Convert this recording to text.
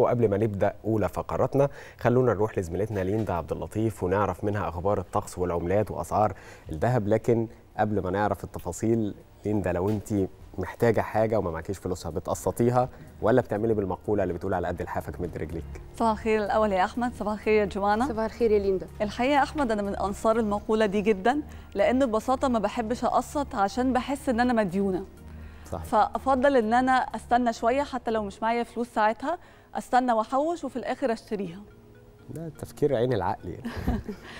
وقبل ما نبدا اولى فقراتنا خلونا نروح لزميلتنا ليندا عبد اللطيف ونعرف منها اخبار الطقس والعملات واسعار الذهب لكن قبل ما نعرف التفاصيل ليندا لو انت محتاجه حاجه وما معكيش فلوسها بتقسطيها ولا بتعملي بالمقوله اللي بتقول على قد لحافك مد رجليك صباح الخير الاول يا احمد صباح الخير يا جوانا صباح الخير يا ليندا الحقيقه يا احمد انا من انصار المقوله دي جدا لان ببساطه ما بحبش اقسط عشان بحس ان انا مديونه صحيح. فافضل ان انا استنى شويه حتى لو مش معايا فلوس ساعتها استنى واحوش وفي الاخر اشتريها ده تفكير عين العقل يعني